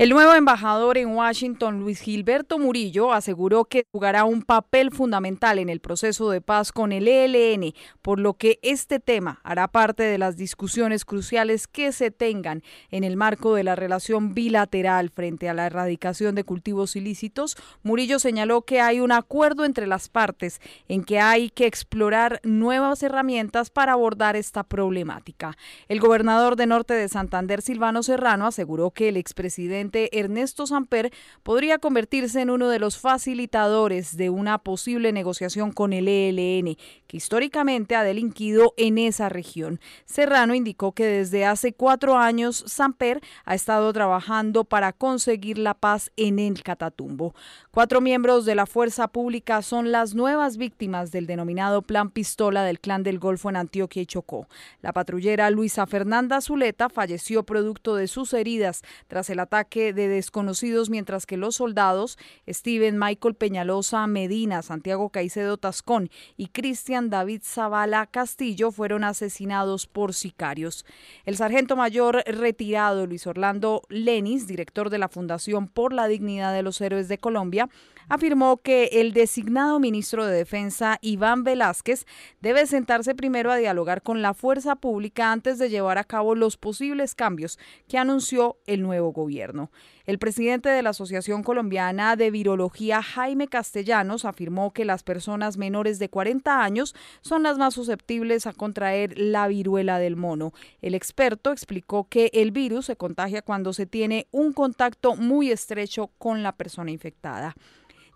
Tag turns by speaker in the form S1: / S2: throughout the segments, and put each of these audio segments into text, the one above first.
S1: El nuevo embajador en Washington, Luis Gilberto Murillo, aseguró que jugará un papel fundamental en el proceso de paz con el ELN, por lo que este tema hará parte de las discusiones cruciales que se tengan en el marco de la relación bilateral frente a la erradicación de cultivos ilícitos. Murillo señaló que hay un acuerdo entre las partes en que hay que explorar nuevas herramientas para abordar esta problemática. El gobernador de Norte de Santander, Silvano Serrano, aseguró que el expresidente Ernesto Samper podría convertirse en uno de los facilitadores de una posible negociación con el ELN, que históricamente ha delinquido en esa región. Serrano indicó que desde hace cuatro años Samper ha estado trabajando para conseguir la paz en el Catatumbo. Cuatro miembros de la fuerza pública son las nuevas víctimas del denominado Plan Pistola del Clan del Golfo en Antioquia y Chocó. La patrullera Luisa Fernanda Zuleta falleció producto de sus heridas tras el ataque de desconocidos, mientras que los soldados Steven Michael Peñalosa Medina, Santiago Caicedo Tascón y Cristian David Zavala Castillo fueron asesinados por sicarios. El sargento mayor retirado Luis Orlando Lenis, director de la Fundación por la Dignidad de los Héroes de Colombia, afirmó que el designado ministro de Defensa, Iván Velázquez, debe sentarse primero a dialogar con la fuerza pública antes de llevar a cabo los posibles cambios que anunció el nuevo gobierno. El presidente de la Asociación Colombiana de Virología, Jaime Castellanos, afirmó que las personas menores de 40 años son las más susceptibles a contraer la viruela del mono. El experto explicó que el virus se contagia cuando se tiene un contacto muy estrecho con la persona infectada.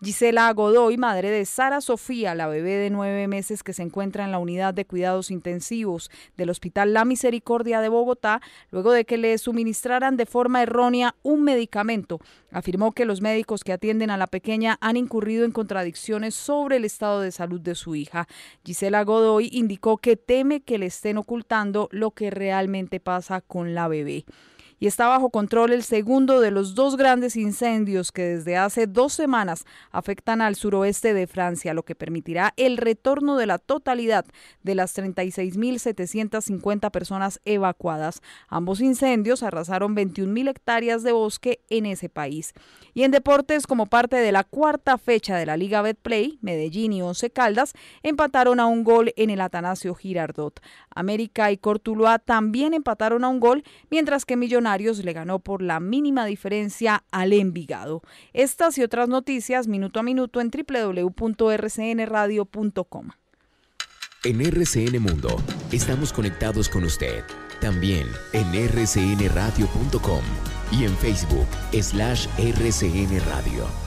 S1: Gisela Godoy, madre de Sara Sofía, la bebé de nueve meses que se encuentra en la unidad de cuidados intensivos del Hospital La Misericordia de Bogotá, luego de que le suministraran de forma errónea un medicamento, afirmó que los médicos que atienden a la pequeña han incurrido en contradicciones sobre el estado de salud de su hija. Gisela Godoy indicó que teme que le estén ocultando lo que realmente pasa con la bebé y está bajo control el segundo de los dos grandes incendios que desde hace dos semanas afectan al suroeste de Francia, lo que permitirá el retorno de la totalidad de las 36.750 personas evacuadas. Ambos incendios arrasaron 21.000 hectáreas de bosque en ese país. Y en deportes, como parte de la cuarta fecha de la Liga Betplay, Medellín y Once Caldas empataron a un gol en el Atanasio Girardot. América y Cortuluá también empataron a un gol, mientras que Millonarios le ganó por la mínima diferencia al Envigado. Estas y otras noticias minuto a minuto en www.rcnradio.com. En RCN Mundo estamos conectados con usted. También en rcnradio.com y en Facebook slash rcnradio.